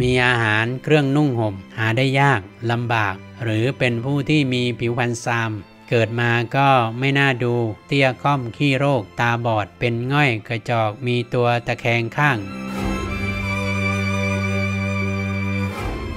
มีอาหารเครื่องนุ่งห่มหาได้ยากลำบาก หรือเป็นผู้ที่มีผิวพรรณซามเกิดมาก็ไม่น่าดูเตี้ยค่อมขี้โรคตาบอดเป็นง่อยกระจอก มีตัวตะแคงข้าง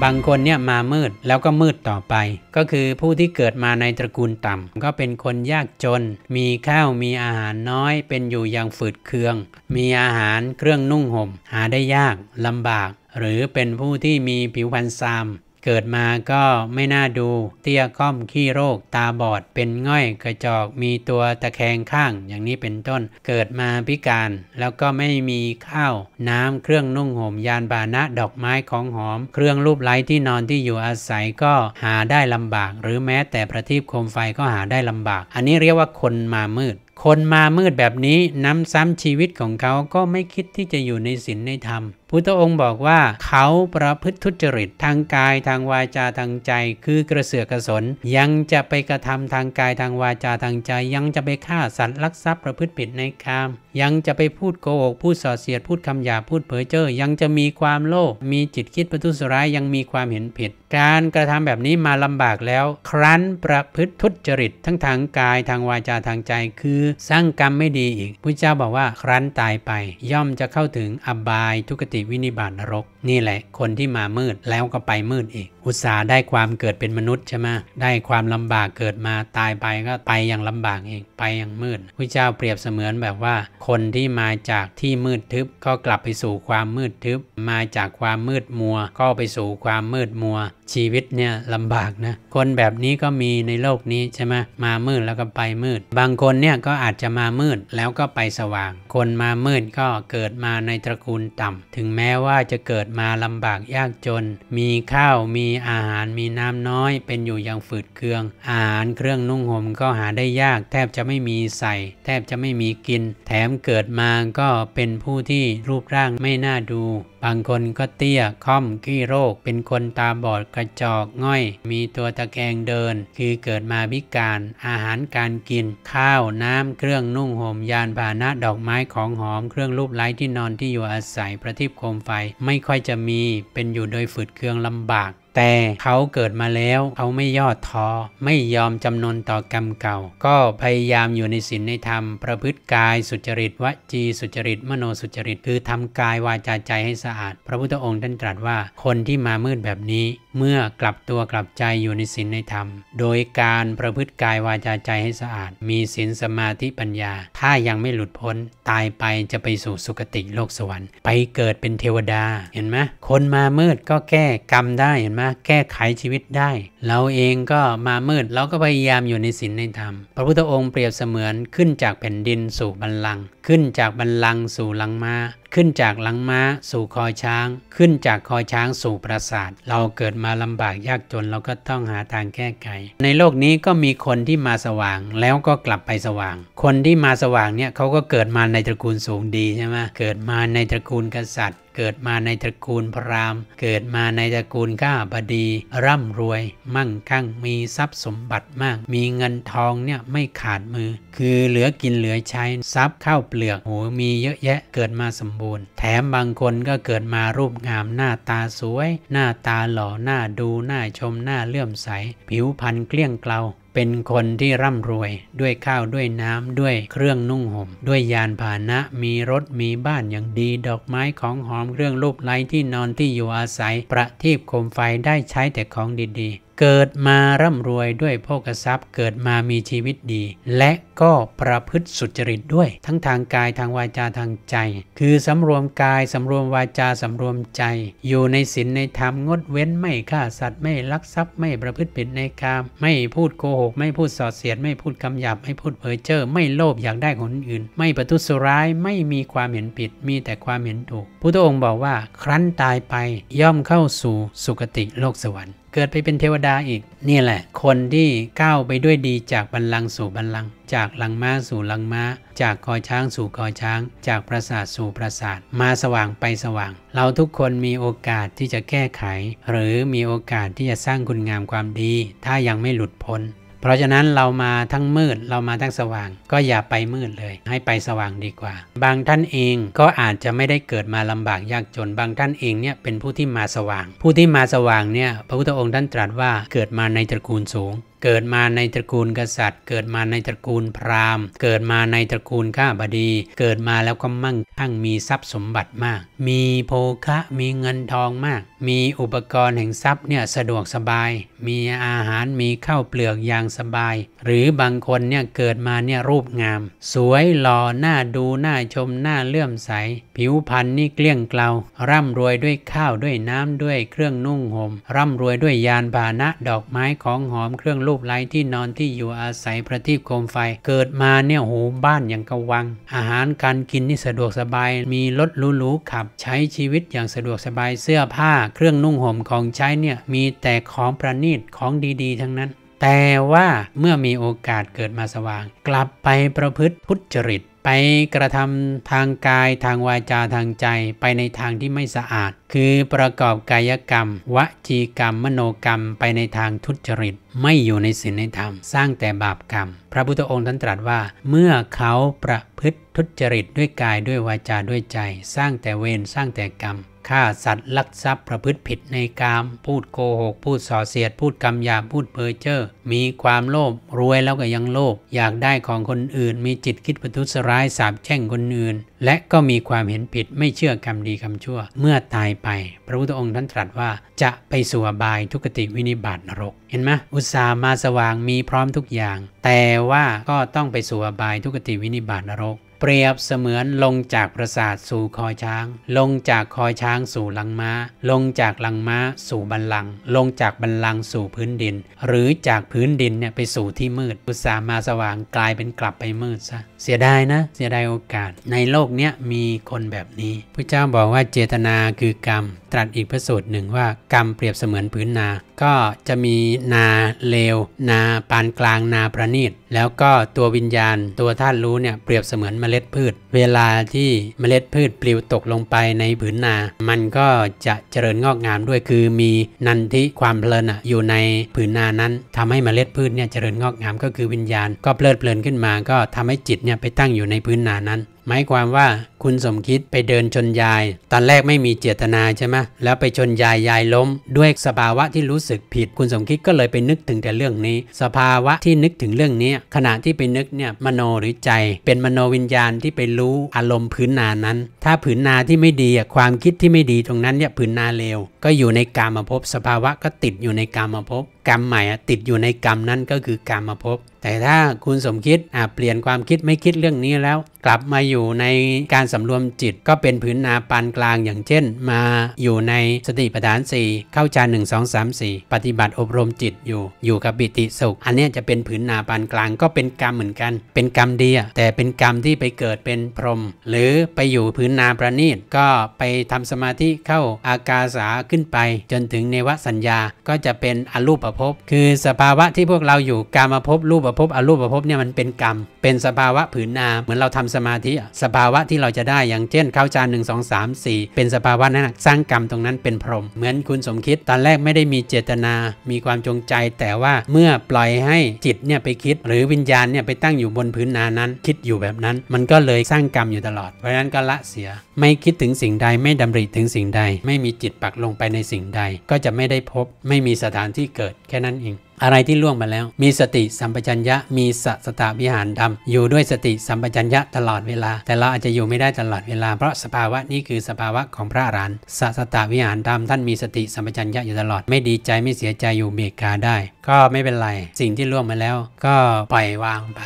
บางคนเนี่ยมามืดแล้วก็มืดต่อไป ก็คือผู้ที่เกิดมาในตระกูลต่ำก็เป็นคนยากจน มีข้าวมีอาหารน้อยเป็นอยู่อย่างฝืดเคือง มีอาหารเครื่องนุ่งห่มหาได้ยากลำบากหรือเป็นผู้ที่มีผิวพรรณซามเกิดมาก็ไม่น่าดู เตี้ยค่อมขี้โรคตาบอด เป็นง่อยกระจอกมีตัวตะแคงข้างอย่างนี้เป็นต้น เกิดมาพิการ แล้วก็ไม่มีข้าวน้ำเครื่องนุ่งห่มยานบานะดอกไม้ของหอม เครื่องรูปไร้ที่นอนที่อยู่อาศัยก็หาได้ลำบาก หรือแม้แต่ประทีปโคมไฟก็หาได้ลำบาก อันนี้เรียกว่าคนมามืดคนมามืดแบบนี้น้ำซ้ำชีวิตของเขาก็ไม่คิดที่จะอยู่ในศีลในธรรม พุทธองค์บอกว่าเขาประพฤติทุจริตทางกายทางวาจาทางใจ คือกระเสือกกระสนยังจะไปกระทำทางกายทางวาจาทางใจ ยังจะไปฆ่าสัตว์ลักทรัพย์ประพฤติผิดในคามยังจะไปพูดโกหกพูดส่อเสียดพูดคำหยาพูดเผยเจ้อยังจะมีความโลภมีจิตคิดประทุษร้ายยังมีความเห็นผิดการกระทำแบบนี้มาลำบากแล้ว ครั้นประพฤติทุจริตทั้งทางกายทางวาจาทางใจ คือ สร้างกรรมไม่ดีอีกพุทธเจ้าบอกว่า ครั้นตายไป ย่อมจะเข้าถึงอบายทุกติวินิบาตนรก นี่แหละคนที่มามืดแล้วก็ไปมืดอีกอุตสาห์ได้ความเกิดเป็นมนุษย์ใช่ไหมได้ความลำบากเกิดมาตายไปก็ไปอย่างลำบากเองไปอย่างมืดพุทธเจ้าเปรียบเสมือนแบบว่า คนที่มาจากที่มืดทึบ ก็กลับไปสู่ความมืดทึบ มาจากความมืดมัว ก็ไปสู่ความมืดมัวชีวิตเนี่ยลำบากนะคนแบบนี้ก็มีในโลกนี้ใช่ไหมมามืดแล้วก็ไปมืด บางคนเนี่ยก็อาจจะมามืดแล้วก็ไปสว่าง คนมามืดก็เกิดมาในตระกูลต่ำ ถึงแม้ว่าจะเกิดมาลำบากยากจน มีข้าวมีอาหารมีน้ำน้อยเป็นอยู่อย่างฝืดเคืองอาหารเครื่องนุ่งห่มก็หาได้ยากแทบจะไม่มีใส่ แทบจะไม่มีกิน แถมเกิดมาก็เป็นผู้ที่รูปร่างไม่น่าดูบางคนก็เตี้ย ค่อม ขี้โรค เป็นคนตาบอดกระจอกง่อย มีตัวตะแกงเดิน คือเกิดมาพิการ อาหารการกิน ข้าว น้ำ เครื่องนุ่งห่ม ยานพาหนะ ดอกไม้ของหอม เครื่องรูปไล้ที่นอนที่อยู่อาศัยประทิบโคมไฟ ไม่ค่อยจะมี เป็นอยู่โดยฝืดเครื่องลำบากแต่เขาเกิดมาแล้วเขาไม่ย่อท้อ ไม่ยอมจำนนต่อกรรมเก่า ก็พยายามอยู่ในศีลในธรรม ประพฤติกายสุจริตวจีสุจริต มโนสุจริตคือทำกายวาจาใจให้สะอาด พระพุทธองค์ท่านตรัสว่าคนที่มามืดแบบนี้ เมื่อกลับตัวกลับใจอยู่ในศีลในธรรม โดยการประพฤติกายวาจาใจให้สะอาด มีศีลสมาธิปัญญา ถ้ายังไม่หลุดพ้นตายไปจะไปสู่สุคติโลกสวรรค์ไปเกิดเป็นเทวดาเห็นไหมคนมามืดก็แก้กรรมได้เห็นไหมารถแก้ไขชีวิตได้ เราเองก็มามืดเราก็พยายามอยู่ในศีลในธรรม พระพุทธองค์เปรียบเสมือนขึ้นจากแผ่นดินสู่บันลัง ขึ้นจากบันลังสู่ลังมาขึ้นจากหลังม้าสู่คอช้าง ขึ้นจากคอช้างสู่ปราสาท เราเกิดมาลำบากยากจน เราก็ต้องหาทางแก้ไขในโลกนี้ก็มีคนที่มาสว่างแล้วก็กลับไปสว่าง คนที่มาสว่างเนี่ยเขาก็เกิดมาในตระกูลสูงดีใช่ไหมเกิดมาในตระกูลกษัตริย์ เกิดมาในตระกูลพราหมณ์ เกิดมาในตระกูลข้าบดีร่ำรวย มั่งคั่งมีทรัพย์สมบัติมาก มีเงินทองเนี่ยไม่ขาดมือ คือเหลือกินเหลือใช้ทรัพย์เข้าเปลือกโหมีเยอะแยะเกิดมาสมบูรณ์ูรณ์แถมบางคนก็เกิดมารูปงามหน้าตาสวย หน้าตาหล่อ หน้าดูหน้าชมหน้าเลื่อมใส ผิวพรรณเกลี้ยงเกลาเป็นคนที่ร่ำรวย ด้วยข้าวด้วยน้ำด้วยเครื่องนุ่งหม่ม ด้วยยานพาหนะมีรถมีบ้านอย่างดี ดอกไม้ของหอมเครื่องรูปไล้ที่นอนที่อยู่อาศัย ประทีปโคมไฟได้ใช้แต่ของดีเกิดมาร่ำรวยด้วยโภคทรัพย์เกิดมามีชีวิตดี และก็ประพฤติสุจริตด้วย ทั้งทางกายทางวาจาทางใจ คือสำรวมกาย สำรวมวาจา สำรวมใจ อยู่ในศีลในธรรมงดเว้นไม่ฆ่าสัตว์ไม่ลักทรัพย์ ไม่ประพฤติผิดในกาม ไม่พูดโกหก ไม่พูดส่อเสียดไม่พูดคำหยาบไม่พูดเพ้อเจ้อไม่โลภอยากได้คนอื่น ไม่ประทุษร้ายไม่มีความเห็นผิดมีแต่ความเห็นถูกพุทธองค์บอกว่า ครั้นตายไปย่อมเข้าสู่สุคติโลกสวรรค์เกิดไปเป็นเทวดาอีก นี่แหละ คนที่ก้าวไปด้วยดีจากบัรลังสู่บัรลัง จากลังม้าสู่ลังม้าจากคอช้าง สู่คอช้าง จากปราสาทสู่ปราสาท มาสว่างไปสว่าง เราทุกคนมีโอกาสที่จะแก้ไข หรือมีโอกาสที่จะสร้างคุณงามความดี ถ้ายังไม่หลุดพ้นเพราะฉะนั้นเรามาทั้งมืดเรามาทั้งสว่าง ก็อย่าไปมืดเลยให้ไปสว่างดีกว่า บางท่านเองก็อาจจะไม่ได้เกิดมาลำบากยากจนบางท่านเองเนี่ยเป็นผู้ที่มาสว่าง ผู้ที่มาสว่างเนี่ยพระพุทธองค์ท่านตรัสว่าเกิดมาในตระกูลสูงเกิดมาในตระกูลกษัตริย์ เกิดมาในตระกูลพราหมณ์ เกิดมาในตระกูลข้าบดี เกิดมาแล้วก็มั่งคั่งมีทรัพย์สมบัติมาก มีโภคะมีเงินทองมาก มีอุปกรณ์แห่งทรัพย์เนี่ยสะดวกสบาย มีอาหารมีข้าวเปลือกอย่างสบาย หรือบางคนเนี่ยเกิดมาเนี่ยรูปงาม สวยหล่อหน้าดูหน้าชมหน้าเลื่อมใส ผิวพรรณนี่เกลี้ยงเกลา ร่ำรวยด้วยข้าวด้วยน้ำ ด้วยเครื่องนุ่งห่ม ร่ำรวยด้วยยานพาหนะดอกไม้ของหอมเครื่องลูกปไล้ที่นอนที่อยู่อาศัยประทีปโคมไฟเกิดมาเนี่ยโหบ้านอย่างกวัง อาหารการกินนี่สะดวกสบายมีรถหรูๆขับใช้ชีวิตอย่างสะดวกสบายเสื้อผ้าเครื่องนุ่งห่มของใช้เนี่ยมีแต่ของประณีตของดีๆ ทั้งนั้นแต่ว่าเมื่อมีโอกาสเกิดมาสว่าง กลับไปประพฤติพุทธจริตไปกระทำทางกายทางวาจาทางใจไปในทางที่ไม่สะอาด คือประกอบกายกรรม วจีกรรม มโนกรรมไปในทางทุจริตไม่อยู่ในศีลในธรรม สร้างแต่บาปกรรม พระพุทธองค์ท่านตรัสว่า เมื่อเขาประพฤติทุจริตด้วยกายด้วยวาจาด้วยใจ สร้างแต่เวรสร้างแต่กรรมฆ่าสัตว์ลักทรัพย์ประพฤติผิดในกาม พูดโกหก พูดส่อเสียด พูดคำหยาพูดเพ้อเจ้อมีความโลภรวยแล้วก็ยังโลภอยากได้ของคนอื่นมีจิตคิดประทุษร้ายสาบแช่งคนอื่น และก็มีความเห็นผิดไม่เชื่อกรรมดีกรรมชั่ว เมื่อตายไป พระพุทธองค์ท่านตรัสว่าจะไปสู่บายทุกติวินิบาตนรก เห็นไหมอุตสามาสว่างมีพร้อมทุกอย่าง แต่ว่าก็ต้องไปสู่บายทุกติวินิบาตนรกเปรียบเสมือนลงจากปราสาทสู่คอช้าง ลงจากคอช้างสู่ลังม้า ลงจากลังม้าสู่บันลัง ลงจากบันลังสู่พื้นดิน หรือจากพื้นดินเนี่ยไปสู่ที่มืดอุตสามาสว่างกลายเป็นกลับไปมืดซะ เสียดายนะ เสียดายโอกาส ในโลกเนี้ยมีคนแบบนี้พระเจ้าบอกว่าเจตนาคือกรรม ตรัสอีกพระสูตรหนึ่งว่า กรรมเปรียบเสมือนพื้นนา ก็จะมีนาเลว นาปานกลางนาประณีตแล้วก็ตัววิญญาณตัวธาตุรู้เนี่ยเปรียบเสมือนเมล็ดล็ดพืช เวลาที่เมล็ดพืชปลิวตกลงไปในผืนนา มันก็จะเจริญงอกงามด้วย คือ มีนันทิความเพลินอยู่ในผืนนานั้น ทำให้เมล็ดพืชเนี่ยเจริญงอกงามก็คือวิญญาณ ก็เพลิดเพลินขึ้นมา ก็ทำให้จิตเนี่ยไปตั้งอยู่ในพื้นนานั้นหมายความว่าคุณสมคิดไปเดินชนยาย ตอนแรกไม่มีเจตนาใช่ไหมแล้วไปชนยายยายล้ม ด้วยสภาวะที่รู้สึกผิด คุณสมคิดก็เลยไปนึกถึงแต่เรื่องนี้ สภาวะที่นึกถึงเรื่องนี้ขณะที่ไปนึกเนี่ยมโนหรือใจ เป็นมโนวิญญาณที่ไปรู้อารมณ์พื้นนานั้น ถ้าผืนนาที่ไม่ดีความคิดที่ไม่ดีตรงนั้นเนี่ยผืนนาเลวก็อยู่ในกามาภพสภาวะก็ติดอยู่ในกามาภพกรรมใหม่ติดอยู่ในกรรมนั้นก็คือกรรมมาพบแต่ถ้าคุณสมคิดเปลี่ยนความคิดไม่คิดเรื่องนี้แล้ว กลับมาอยู่ในการสารวมจิตก็เป็นพื้นนาปานกลางอย่างเช่นมาอยู่ในสติปัฏฐาน4เข้าฌาน1 2 3 4 ปฏิบัติอบรมจิตอยู่อยู่กับบิติสุข อันนี้จะเป็นพื้นนาปานกลาง ก็เป็นกรรมเหมือนกัน เป็นกรรมดีแต่เป็นกรรมที่ไปเกิดเป็นพรหมหรือไปอยู่พื้นนาประณีตก็ไปทำสมาธิเข้าอากาสาขึ้นไป จนถึงเนวสัญญาก็จะเป็นอรูปภพคือสภาวะที่พวกเราอยู่กามภพรูปภพอรูปภพเนี่ยมันเป็นกรรม เป็นสภาวะผืนนามเหมือนเราทำสมาธิสภาวะที่เราจะได้อย่างเช่นเข้าจานหนึ่งสองสามสี่เป็นสภาวะนั้นสร้างกรรมตรงนั้นเป็นพรหมเหมือนคุณสมคิดตอนแรกไม่ได้มีเจตนามีความจงใจ แต่ว่าเมื่อปล่อยให้จิตเนี่ยไปคิด หรือวิญญาณเนี่ยไปตั้งอยู่บนพื้นนานั้น คิดอยู่แบบนั้น มันก็เลยสร้างกรรมอยู่ตลอดเพราะฉะนั้นก็ละเสีย ไม่คิดถึงสิ่งใดไม่ดำริถึงสิ่งใดไม่มีจิตปักลงไปในสิ่งใดก็จะไม่ได้พบไม่มีสถานที่เกิดแค่นั้นเอง อะไรที่ล่วงมาแล้ว มีสติสัมปชัญญะมีสัสตาวิหารธรรม อยู่ด้วยสติสัมปชัญญะตลอดเวลา แต่เราอาจจะอยู่ไม่ได้ตลอดเวลา เพราะสภาวะนี้คือสภาวะของพระอรหันต์สัสตาวิหารธรรมท่านมีสติสัมปชัญญะอยู่ตลอด ไม่ดีใจไม่เสียใจอยู่เบกาได้ ก็ไม่เป็นไร สิ่งที่ล่วงมาแล้วก็ปล่อยวางไป